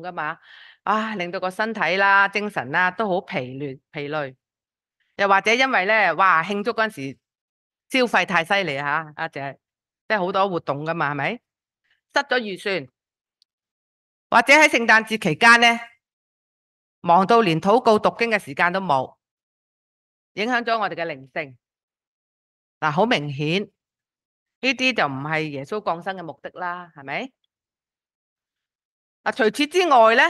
噶嘛啊，令到个身体啦、精神啦都好疲累疲累，又或者因为咧哇庆祝嗰阵时消费太犀利吓，阿姐，即系好多活动噶嘛，系咪？失咗预算，或者喺圣诞节期间咧忙到连祷告读经嘅时间都冇，影响咗我哋嘅灵性嗱，好明显呢啲就唔系耶稣降生嘅目的啦，系咪？嗱，除此之外咧，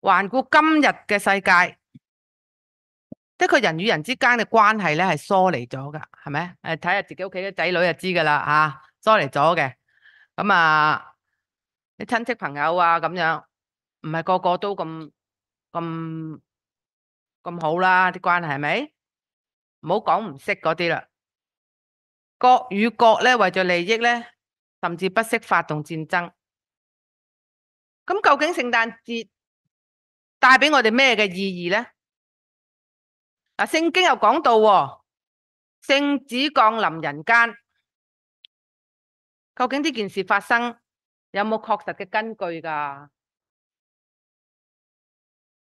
环顾今日嘅世界，的确人与人之间嘅关系咧系疏离咗噶，系咪？诶，睇下自己屋企嘅仔女就知噶啦吓，疏离咗嘅。咁啊，啲亲戚朋友啊咁样，唔系个个都咁咁咁好啦，啲关系系咪？唔好讲唔识嗰啲啦，各与各咧为咗利益咧。甚至不惜发动战争。咁究竟圣诞节带俾我哋咩嘅意义咧？嗱，圣经又讲到圣子降临人间，究竟呢件事发生有冇确实嘅根据噶？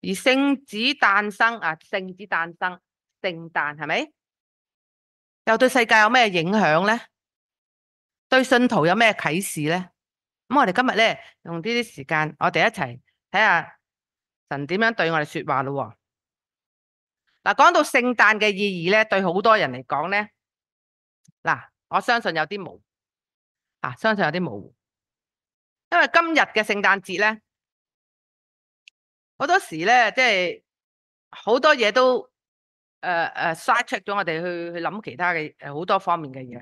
而圣子诞生啊，圣子诞生，圣诞系咪？又对世界有咩影响咧？对信徒有咩启示咧？咁我哋今日咧用呢啲时间，我哋一齐睇下神点样对我哋说话咯。嗱，讲到圣诞嘅意义咧，对好多人嚟讲咧，嗱，我相信有啲模糊，啊，相信有啲模糊，因为今日嘅圣诞节咧，好多时咧即系好多嘢都诶诶筛 e c k 咗我哋去去谂其他嘅诶好多方面嘅嘢。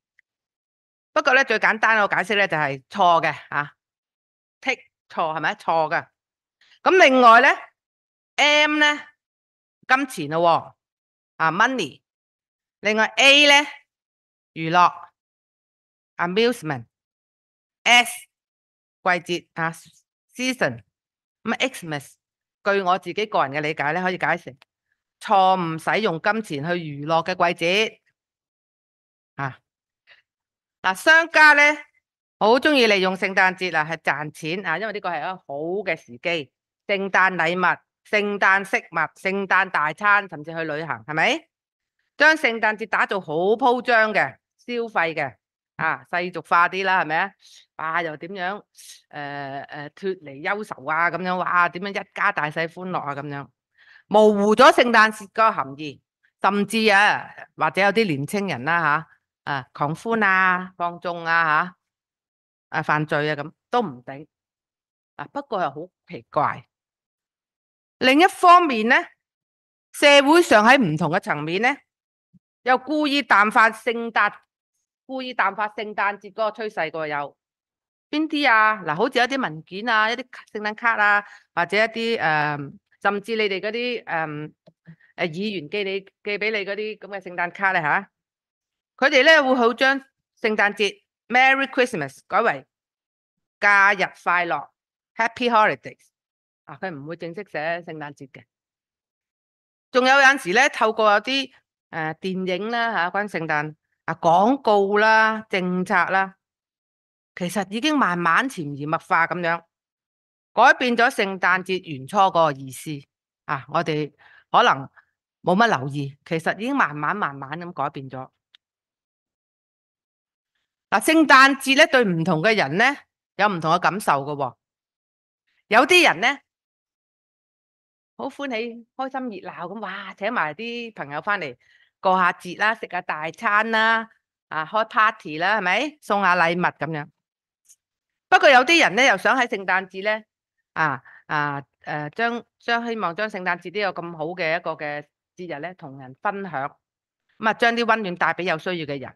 不过咧最简单嘅解释咧就系错嘅啊，take 错系咪？错嘅？咁另外咧，M 咧金钱咯，啊 money。另外 A 咧娱乐，amusement。S 季节啊，season。咁 x m a s s 据我自己个人嘅理解咧，可以解释错误使用金钱去娱乐嘅季节。嗱，商家咧好中意利用圣诞节啊，系赚钱啊，因为呢个系一个好嘅时机。圣诞礼物、圣诞饰物、圣诞大餐，甚至去旅行，系咪？将圣诞节打造好铺张嘅消费嘅啊，世俗化啲啦，系咪啊？哇，又点样诶诶脱离忧愁啊？咁样哇，点样一家大细欢乐啊？咁样模糊咗圣诞节个含义，甚至啊，或者有啲年青人啦吓。啊，狂欢啊，放纵啊，吓，啊犯罪啊，咁都唔顶。啊，不过又好奇怪。另一方面咧，社会上喺唔同嘅层面咧，又故意淡化圣诞，故意淡化圣诞节嗰个趋势个有边啲啊？嗱，好似一啲文件啊，一啲圣诞卡啊，或者一啲诶，甚至你哋嗰啲诶诶，议员寄你寄俾你嗰啲咁嘅圣诞卡咧，吓。佢哋咧会好将圣诞节 Merry Christmas 改为假日快乐 Happy Holidays 啊，佢唔会正式写圣诞节嘅。仲有有阵时咧，透过有啲诶电影啦吓，关圣诞啊广告啦政策啦，其实已经慢慢潜移默化咁样改变咗圣诞节原初个意思啊。我哋可能冇乜留意，其实已经慢慢慢慢咁改变咗。嗱，圣诞节咧对唔同嘅人咧有唔同嘅感受嘅，有啲人咧好欢喜开心热闹咁，哇，请埋啲朋友翻嚟过下节啦，食下大餐啦，啊开 party 啦，系咪送下礼物咁样？不过有啲人咧又想喺圣诞节咧啊啊诶，将将希望将圣诞节呢个咁好嘅一个嘅节日咧同人分享，咁啊将啲温暖带俾有需要嘅人。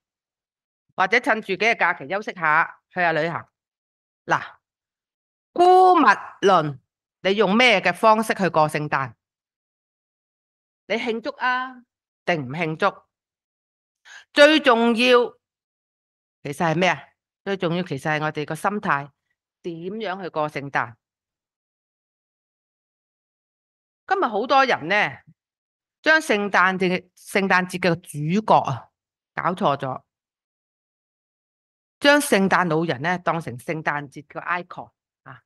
或者趁住几日假期休息下，去下旅行。嗱，孤物论，你用咩嘅方式去过圣诞？你庆祝啊，定唔庆祝？最重要其实系咩啊？最重要其实系我哋个心态，点样去过圣诞？今日好多人呢，将圣诞嘅圣诞节嘅主角啊搞错咗。将圣诞老人咧当成圣诞节嘅 icon 啊！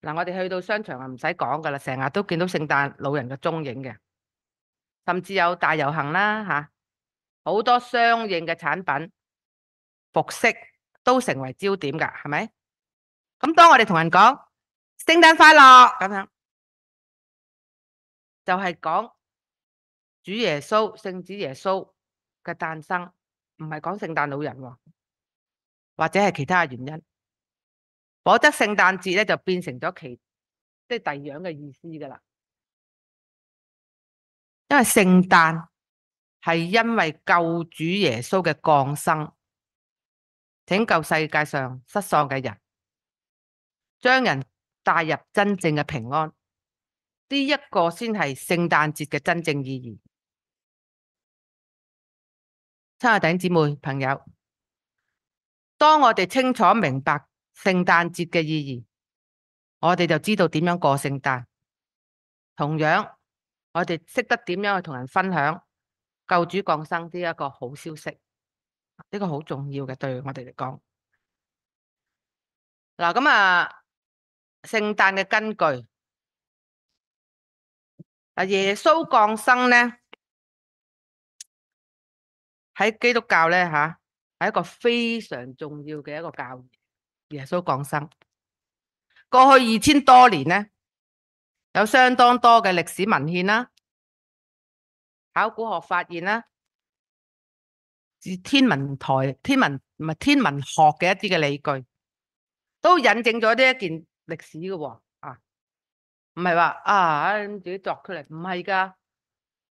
嗱，我哋去到商场啊，唔使讲噶啦，成日都见到圣诞老人嘅踪影嘅，甚至有大游行啦吓，好多相应嘅产品、服饰都成为焦点噶，系咪？咁当我哋同人讲圣诞快乐咁样，就系讲主耶稣、圣子耶稣嘅诞生。唔係講聖誕老人喎，或者係其他原因，否則聖誕節咧就變成咗其即系第二樣嘅意思噶啦。因為聖誕係因為救主耶穌嘅降生，拯救世界上失喪嘅人，將人帶入真正嘅平安，呢一個先係聖誕節嘅真正意義。亲爱的姐姊妹朋友，当我哋清楚明白圣诞节嘅意义，我哋就知道点样过圣诞。同样，我哋识得点样去同人分享救主降生呢一个好消息，呢个好重要嘅对我哋嚟讲。嗱咁啊，圣诞嘅根据耶稣降生呢。喺基督教咧吓，係一個非常重要嘅一個教義。耶穌降生，過去二千多年咧，有相當多嘅歷史文獻啦、考古學發現啦、自天文台天文唔係天文學嘅一啲嘅理據，都引證咗呢一件歷史嘅喎。啊，唔係話啊，自己作出嚟唔係㗎。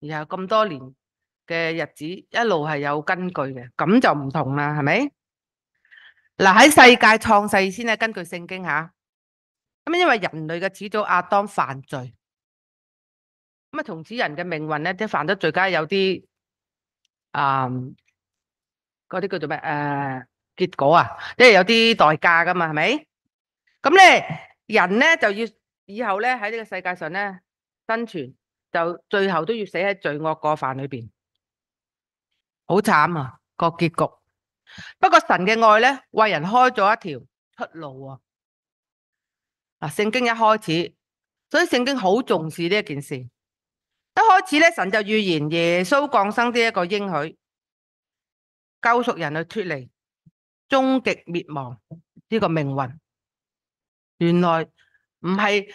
然后咁多年嘅日子，一路系有根据嘅，咁就唔同啦，系咪？嗱喺世界创世先咧，根据圣经吓，咁因为人类嘅始祖亚当犯罪，咁啊从此人嘅命运咧，系犯咗罪，加有啲啊嗰啲叫做咩诶结果啊，即系有啲代价噶嘛，系咪？咁咧人咧就要以后咧喺呢个世界上咧生存。就最后都要死喺罪恶过犯里边，好惨啊个结局。不过神嘅爱咧，为人开咗一条出路啊！嗱，圣经一开始，所以圣经好重视呢一件事。一开始咧，神就预言耶稣降生呢一个应许，救赎人类脱离终极灭亡呢个命运。原来唔系。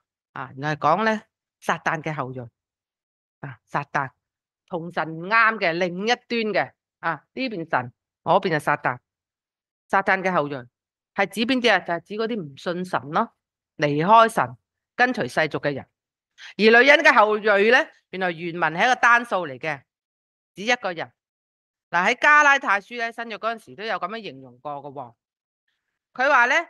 啊，原来讲咧撒旦嘅后裔啊，撒旦同神唔啱嘅另一端嘅啊，呢边神，我边就撒旦。撒旦嘅后裔系指边啲啊？就系指嗰啲唔信神咯，离开神跟随世俗嘅人。而女人嘅后裔咧，原来原文系一个单数嚟嘅，指一个人。嗱喺加拉太书咧，新约嗰阵时都有咁样形容过嘅。佢话咧。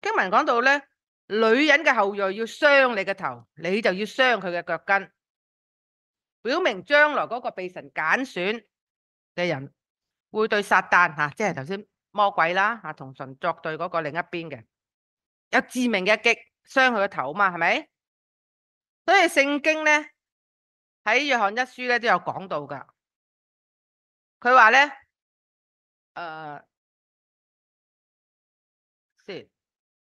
经文讲到咧，女人嘅后裔要伤你嘅头，你就要伤佢嘅脚跟，表明将来嗰个被神拣选嘅人会对撒旦吓，即系头先魔鬼啦吓，同神作对嗰个另一边嘅，有致命一击伤佢嘅头嘛，系咪？所以圣经咧喺约翰一书咧都有讲到噶，佢话咧诶。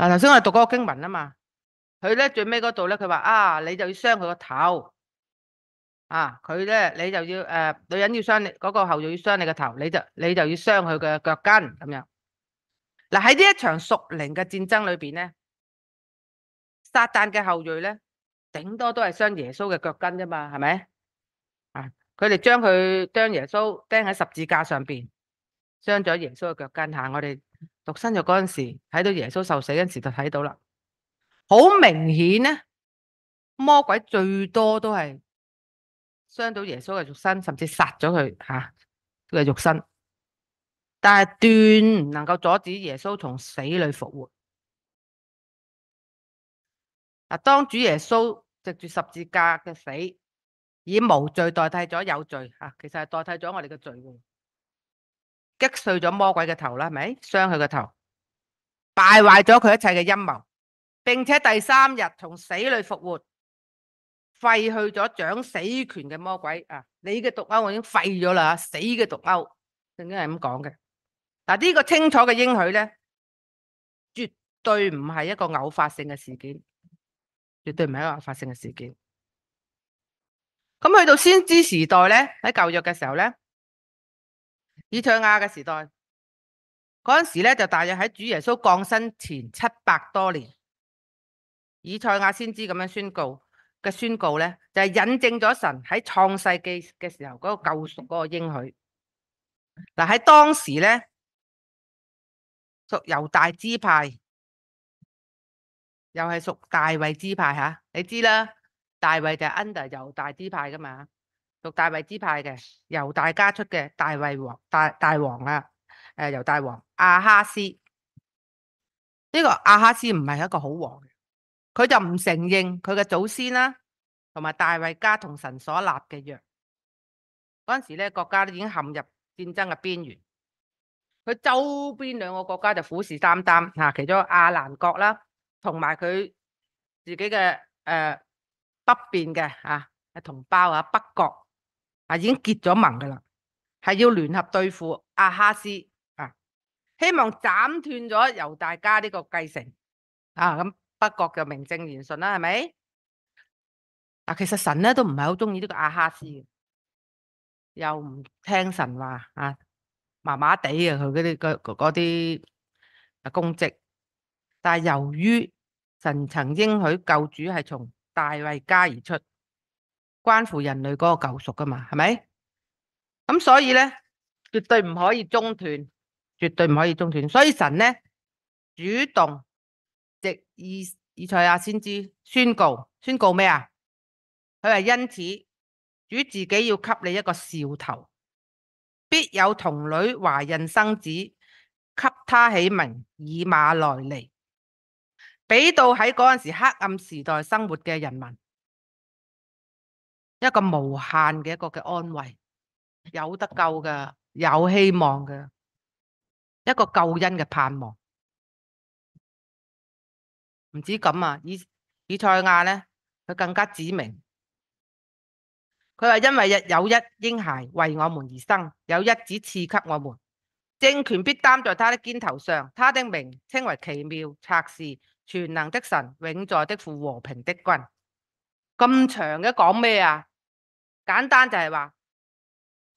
嗱，头先我哋读嗰个经文啊嘛，佢咧最尾嗰度咧，佢话啊，你就要伤佢个头，啊，佢咧你就要诶，女人要伤你，嗰个后裔要伤你个头，你就你就要伤佢嘅脚跟咁样。嗱，喺呢一场属灵嘅战争里边咧，撒旦嘅后裔咧，顶多都系伤耶稣嘅脚跟啫嘛，系咪？啊，佢哋将佢将耶稣钉喺十字架上边，伤咗耶稣嘅脚跟吓，我哋。肉身就嗰阵时睇到耶稣受死嗰阵时就睇到啦，好明显咧，魔鬼最多都系伤到耶稣嘅肉身，甚至杀咗佢吓，佢嘅肉身，但系断唔能够阻止耶稣从死里复活。嗱，当主耶稣藉住十字架嘅死，以无罪代替咗有罪吓，其实系代替咗我哋嘅罪。击碎咗魔鬼嘅头啦，系咪？伤佢嘅头，败坏咗佢一切嘅阴谋，并且第三日从死里复活，废去咗掌死权嘅魔鬼啊！你嘅毒钩我已经废咗啦，死嘅毒钩正经系咁讲嘅。嗱呢个清楚嘅应许咧，绝对唔系一个偶发性嘅事件，绝对唔系一个偶发性嘅事件。咁去到先知时代咧，喺旧约嘅时候咧。以赛亚嘅时代，嗰阵时咧就大约喺主耶稣降生前七百多年，以赛亚先知咁样宣告嘅宣告咧，就系引证咗神喺创世纪嘅时候嗰个救赎嗰个应许。嗱喺当时咧，属犹大支派，又系属大卫支派吓，你知啦，大卫就系 under 犹大支派噶嘛。读大卫支派嘅，由大家出嘅大卫王大大王啊，诶由大王阿哈斯呢个阿哈斯唔系一个好王，佢就唔承认佢嘅祖先啦，同埋大卫家同神所立嘅约。嗰阵时咧国家都已经陷入战争嘅边缘，佢周边两个国家就虎视眈眈吓，其中阿兰国啦，同埋佢自己嘅诶北边嘅吓同胞啊北国。啊，已经结咗盟噶啦，系要联合对付阿哈斯啊！希望斩断咗由大家呢个继承啊！咁北国就名正言顺啦，系咪？嗱，其实神呢都唔系好中意呢个阿哈斯，又唔听神话啊，麻麻地啊佢嗰啲嗰啲啊公职。但系由于神曾应许救主系从大卫家而出。关乎人类嗰个救赎噶嘛，系咪？咁所以咧，绝对唔可以中断，绝对唔可以中断。所以神咧主动直以以赛亚先知宣告，宣告咩啊？佢话因此主自己要给你一个兆头，必有童女怀孕生子，给他起名以马内利，俾到喺嗰阵时黑暗时代生活嘅人民。一个无限嘅一个嘅安慰，有得救嘅，有希望嘅，一个救恩嘅盼望。唔止咁啊，以以赛亚咧，佢更加指明，佢话因为有有一婴孩为我们而生，有一子赐给我们，政权必担在他的肩头上，他的名称为奇妙、策士、全能的神、永在的父、和平的君。咁长嘅讲咩啊？简单就系话，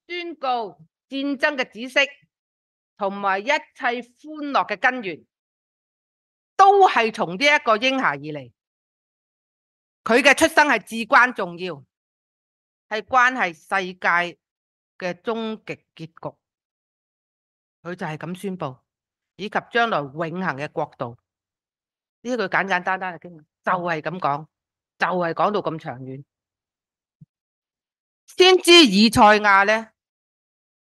宣告战争嘅紫色同埋一切欢乐嘅根源，都系从呢一个婴孩而嚟。佢嘅出生系至关重要，系关系世界嘅终极结局。佢就系咁宣布，以及将来永恒嘅国度。呢一句简简单单嘅经文就系咁讲，就系讲到咁长远。先知以赛亚咧，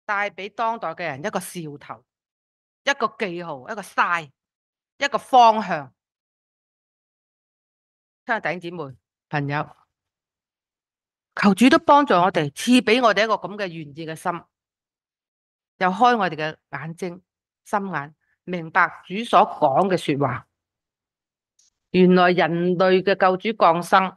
带俾当代嘅人一个兆头，一个记号，一个晒，一个方向。亲爱的弟兄姊妹、朋友，求主都帮助我哋，赐俾我哋一个咁嘅愿意嘅心，又开我哋嘅眼睛、心眼，明白主所讲嘅说话。原来人类嘅救主降生。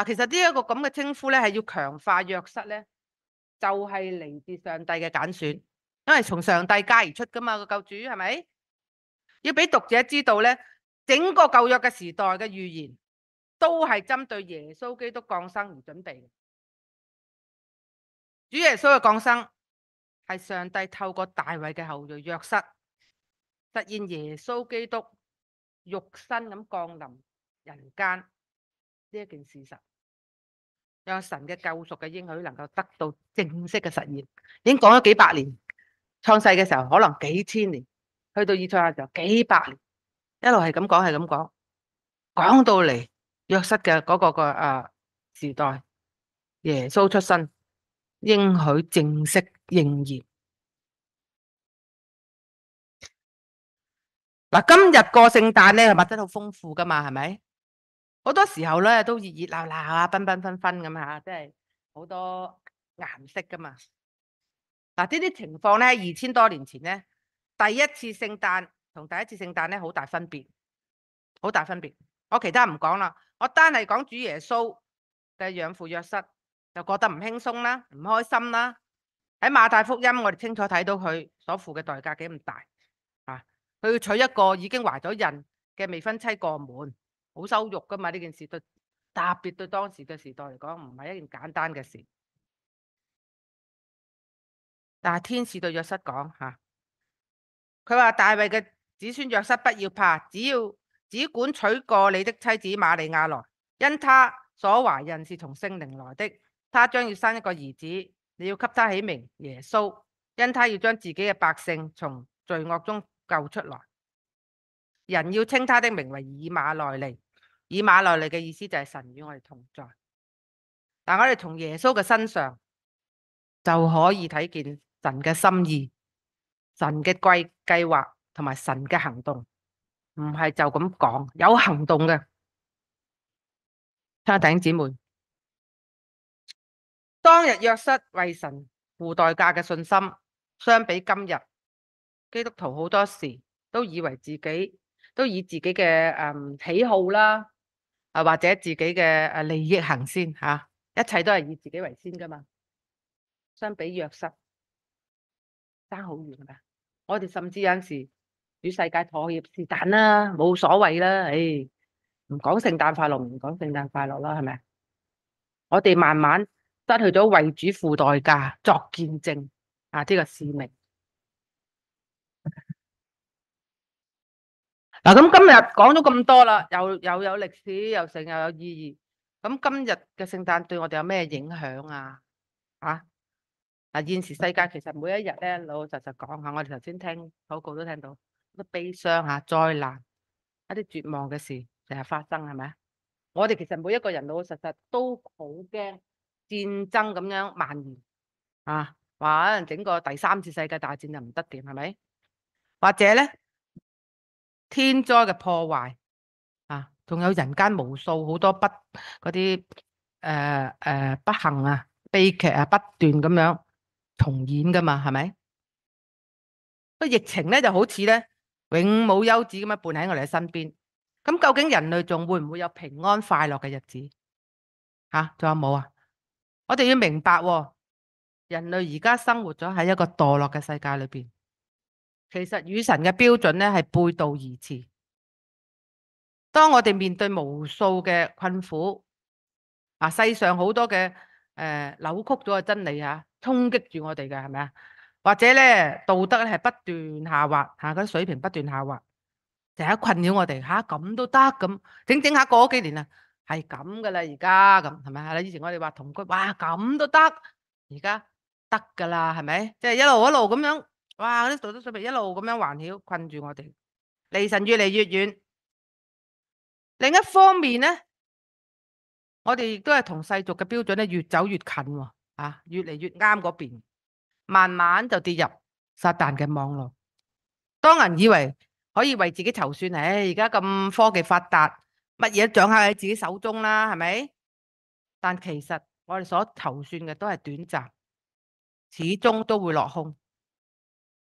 嗱，其實呢一個咁嘅稱呼咧，係要強化約室咧，就係嚟自上帝嘅拣選，因為從上帝加而出噶嘛，個救主係咪？要俾讀者知道咧，整個舊約嘅時代嘅预言，都係針對耶穌基督降生而準備。主耶穌嘅降生係上帝透過大卫嘅後裔約室實現耶穌基督肉身咁降臨人間呢一件事實。让神嘅救赎嘅应许能够得到正式嘅实现，已经讲咗几百年，创世嘅时候可能几千年，去到以二创就几百，年，一路系咁讲系咁讲，讲到嚟约失嘅嗰个个诶时代，耶稣出生，应许正式应验。嗱，今日过圣诞咧，物质好丰富噶嘛，系咪？好多时候咧都热热闹闹啊，缤缤纷纷咁吓，即系好多颜色噶嘛。嗱，呢啲情况咧，二千多年前咧，第一次圣诞同第一次圣诞咧，好大分别，好大分别。我其他唔讲啦，我单系讲主耶稣嘅养父约瑟就觉得唔轻松啦，唔开心啦。喺马太福音，我哋清楚睇到佢所付嘅代价几咁大啊！佢要娶一个已经怀咗孕嘅未婚妻过门。好羞辱噶嘛呢件事，對特別對當時嘅時代嚟講，唔係一件簡單嘅事。但系天使對約瑟講吓，佢話：大衛嘅子孫約瑟不要怕，只要只管娶過你的妻子瑪利亞來，因他所懷孕是從聖靈來的，他將要生一個兒子，你要給他起名耶穌，因他要將自己嘅百姓從罪惡中救出來。人要称他的名为以马内利，以马内利嘅意思就系神与我哋同在。但我哋从耶稣嘅身上就可以睇见神嘅心意、神嘅计计划同埋神嘅行动，唔系就咁讲，有行动嘅。听下顶姊妹，当日约失为神付代价嘅信心，相比今日基督徒好多时都以为自己。都以自己嘅誒喜好啦，啊或者自己嘅诶利益行先嚇，一切都系以自己为先噶嘛。相比弱勢，爭好遠噶。我哋甚至有阵時與世界妥協，是但啦，冇所謂啦，誒唔講聖誕快樂，唔講聖誕快樂啦，係咪我哋慢慢失去咗為主付代價作見證啊！呢個使命。嗱咁今日讲咗咁多啦，又又有历史，又成又有意义。咁今日嘅圣诞对我哋有咩影响啊？啊，嗱现时世界其实每一日咧老老实实讲下，我哋头先听祷告都听到好悲伤吓、灾难、一啲绝望嘅事成日发生系咪？我哋其实每一个人老老实实都好惊战争咁样蔓延啊，话可能整个第三次世界大战就唔得掂系咪？或者咧？天灾嘅破坏啊，仲有人间无数好多不嗰啲诶诶不幸啊悲剧啊不断咁样重演噶嘛，系咪？个疫情咧就好似咧永冇休止咁样伴喺我哋嘅身边。咁究竟人类仲会唔会有平安快乐嘅日子？吓，仲有冇啊？我哋要明白，人类而家生活咗喺一个堕落嘅世界里边。其实与神嘅标准咧系背道而驰。当我哋面对无数嘅困苦，啊，世上好多嘅诶扭曲咗嘅真理吓，冲击住我哋嘅系咪啊？或者咧道德咧系不断下滑吓，嗰水平不断下滑，成日困扰我哋吓，咁都得咁，整整下过几年啊，系咁噶啦，而家咁系咪啦？以前我哋话同居，哇咁都得，而家得噶啦，系咪？即系一路一路咁样。哇！啲道德水平一路咁样环绕困住我哋，离神越嚟越远。另一方面咧，我哋亦都系同世俗嘅标准咧越走越近喎，啊，越嚟越啱嗰边，慢慢就跌入撒旦嘅网络。当人以为可以为自己筹算，唉，而家咁科技发达，乜嘢掌握喺自己手中啦，系咪？但其实我哋所筹算嘅都系短暂，始终都会落空。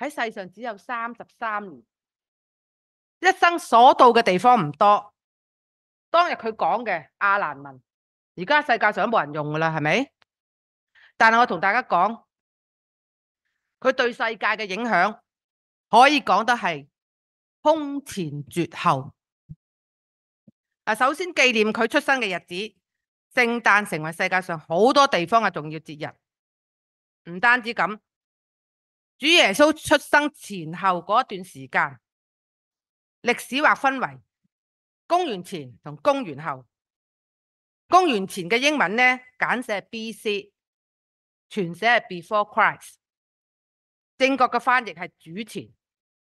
喺世上只有三十三年，一生所到嘅地方唔多。当日佢讲嘅阿兰文，而家世界上都冇人用噶啦，系咪？但系我同大家讲，佢对世界嘅影响可以讲得系空前绝后。啊，首先纪念佢出生嘅日子，圣诞成为世界上好多地方嘅重要节日，唔单止咁。主耶稣出生前后嗰段时间，历史划分为公元前同公元后。公元前嘅英文咧简写 BC，全写系 Before Christ。正确嘅翻译系主前，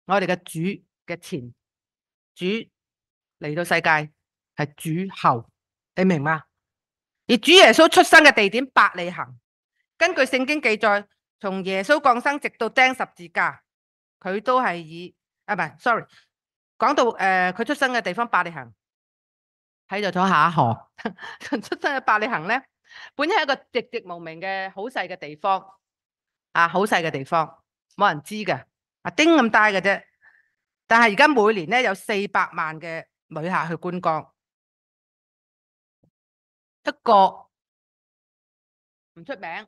我哋嘅主嘅前主嚟到世界系主后，你明嘛？而主耶稣出生嘅地点百里行，根据圣经记载。从耶稣降生直到钉十字架，佢都系以啊唔系，sorry，讲到诶佢出生嘅地方伯利恒，睇到咗下河。出生嘅伯利恒咧，本系一个寂寂无名嘅好细嘅地方，啊好细嘅地方，冇人知嘅，啊丁咁大嘅啫。但系而家每年咧有四百万嘅旅客去观光，一个唔出名。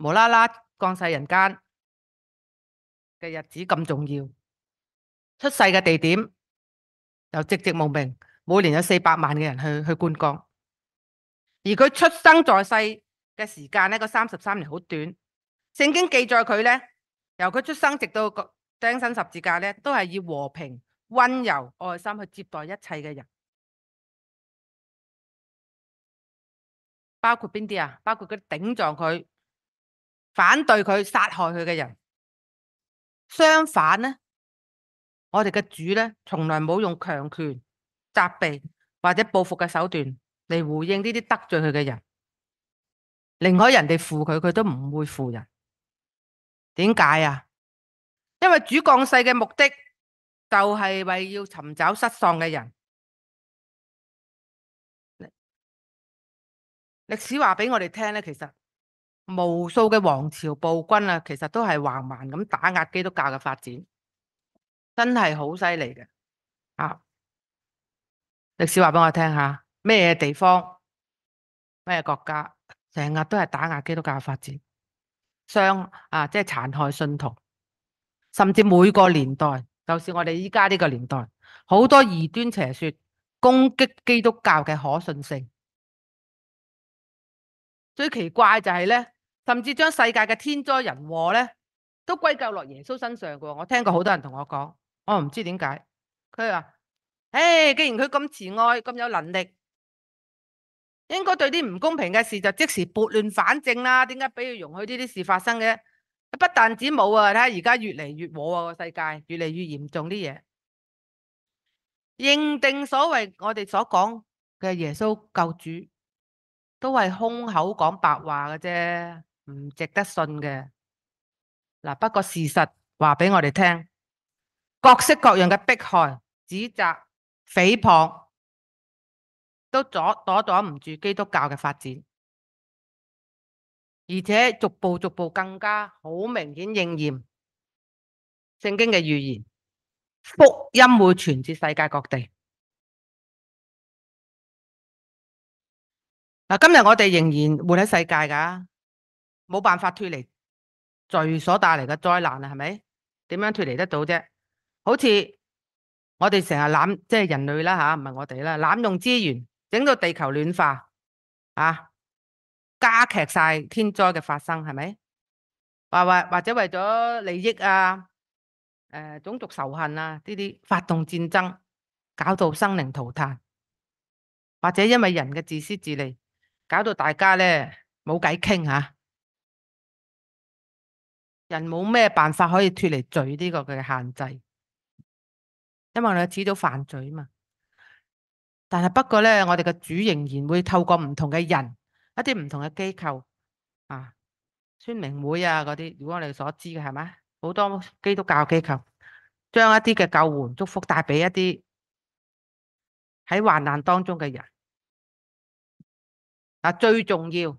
无啦啦降世人间嘅日子咁重要，出世嘅地点又寂寂无名，每年有四百万嘅人去去观光，而佢出生在世嘅时间呢嗰三十三年好短。圣经记载佢呢，由佢出生直到钉身十字架咧，都系以和平、温柔、爱心去接待一切嘅人，包括边啲啊？包括佢顶撞佢。反对佢杀害佢嘅人，相反呢，我哋嘅主呢，从来冇用强权、责备或者报复嘅手段嚟回应呢啲得罪佢嘅人。宁可人哋负佢，佢都唔会负人。点解啊？因为主降世嘅目的就系为要寻找失丧嘅人。历史话俾我哋听咧，其实。无数嘅王朝暴君啊，其实都系横蛮咁打压基督教嘅发展，真系好犀利嘅啊！历史话俾我听下，咩地方、咩国家，成日都系打压基督教嘅发展，伤啊，即系残害信徒，甚至每个年代，就是我哋依家呢个年代，好多异端邪说攻击基督教嘅可信性，最奇怪就系咧。甚至将世界嘅天灾人祸咧，都归咎落耶稣身上嘅。我听过好多人同我讲，我唔知点解。佢话：，诶，既然佢咁慈爱、咁有能力，应该对啲唔公平嘅事就即时拨乱反正啦。点解俾佢容许呢啲事发生嘅？不但止冇啊，睇下而家越嚟越和啊个世界，越嚟越严重啲嘢。认定所谓我哋所讲嘅耶稣救主，都系空口讲白话嘅啫。唔值得信嘅嗱，不过事实话俾我哋听，各式各样嘅迫害、指责、诽谤，都阻躲躲唔住基督教嘅发展，而且逐步逐步更加好明显应验圣经嘅预言，福音会传至世界各地嗱。今日我哋仍然活喺世界噶。冇办法脱离罪所带嚟嘅灾难啊，系咪？点样脱离得到啫？好似我哋成日滥，即系人类啦吓，唔系我哋啦，滥用资源，整到地球暖化啊，加剧晒天灾嘅发生，系咪？或或或者为咗利益啊，诶种族仇恨啊呢啲发动战争，搞到生灵涂炭，或者因为人嘅自私自利，搞到大家咧冇计倾吓。人冇咩办法可以脱离罪呢个嘅限制，因为我哋始早犯罪啊嘛。但系不过咧，我哋嘅主仍然会透过唔同嘅人，一啲唔同嘅机构啊，宣明会啊嗰啲，如果我哋所知嘅系咪好多基督教机构将一啲嘅救援祝福带俾一啲喺患难当中嘅人啊，最重要。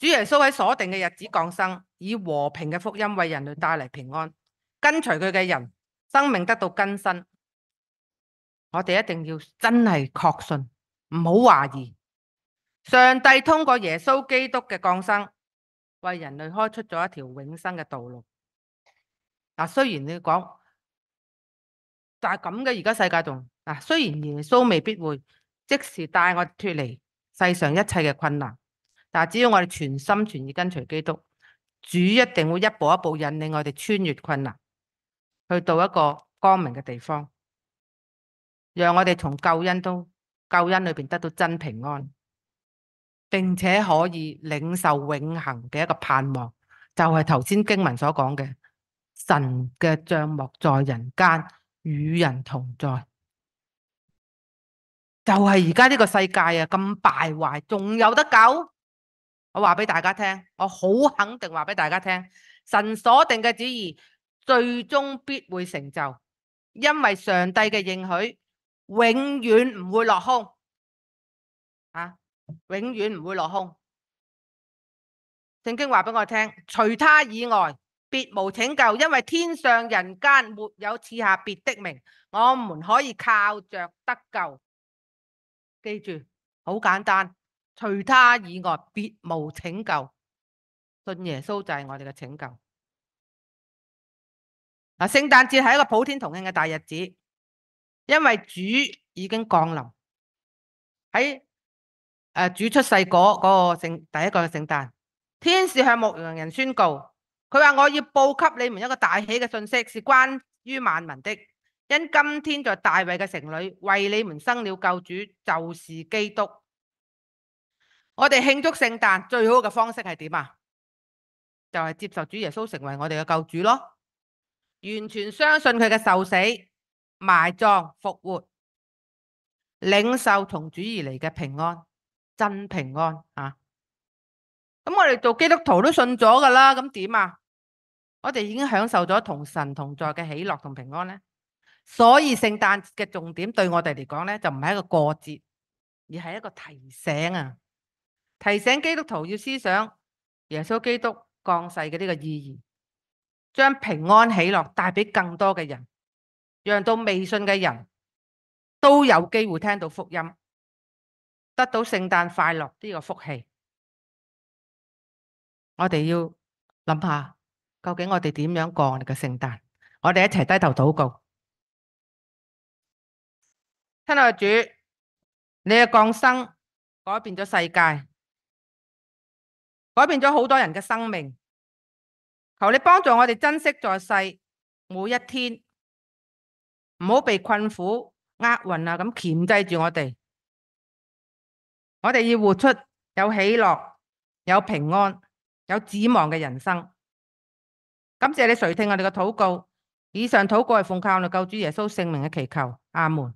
主耶稣喺锁定嘅日子降生，以和平嘅福音为人类带嚟平安。跟随佢嘅人，生命得到更新。我哋一定要真系确信，唔好怀疑。上帝通过耶稣基督嘅降生，为人类开出咗一条永生嘅道路。嗱，虽然你讲，就系咁嘅，而家世界仲嗱，虽然耶稣未必会即时带我脱离世上一切嘅困难。但只要我哋全心全意跟随基督，主一定会一步一步引领我哋穿越困难，去到一个光明嘅地方，让我哋从救恩都救恩里边得到真平安，并且可以领受永恒嘅一个盼望。就系头先经文所讲嘅，神嘅帐幕在人间，与人同在。就系而家呢个世界啊，咁败坏，仲有得救？我话俾大家听，我好肯定话俾大家听，神所定嘅旨意最终必会成就，因为上帝嘅应许永远唔会落空。啊，永远唔会落空。圣经话俾我听，除他以外别无拯救，因为天上人间没有赐下别的名，我们可以靠着得救。记住，好简单。除他以外，别无拯救。信耶稣就系我哋嘅拯救。嗱，圣诞节系一个普天同庆嘅大日子，因为主已经降临喺诶主出世嗰嗰个圣第一个圣诞。天使向牧羊人宣告，佢话我要报给你们一个大喜嘅信息，是关于万民的，因今天在大卫嘅城里为你们生了救主，就是基督。我哋庆祝圣诞最好嘅方式系点啊？就系接受主耶稣成为我哋嘅救主咯，完全相信佢嘅受死、埋葬、复活，领受从主而嚟嘅平安，真平安啊！咁我哋做基督徒都信咗噶啦，咁点啊？我哋已经享受咗同神同在嘅喜乐同平安咧。所以圣诞嘅重点对我哋嚟讲咧，就唔系一个过节，而系一个提醒啊！提醒基督徒要思想耶稣基督降世嘅呢个意义，将平安喜乐带俾更多嘅人，让到未信嘅人都有机会听到福音，得到圣诞快乐呢个福气。我哋要谂下，究竟我哋点样过我哋嘅圣诞？我哋一齐低头祷告，亲爱嘅主，你嘅降生改变咗世界。改变咗好多人嘅生命，求你帮助我哋珍惜在世每一天，唔好被困苦、厄运啊咁钳制住我哋。我哋要活出有喜乐、有平安、有指望嘅人生。感谢你垂听我哋嘅祷告。以上祷告系奉靠我哋救主耶稣圣名嘅祈求。阿门。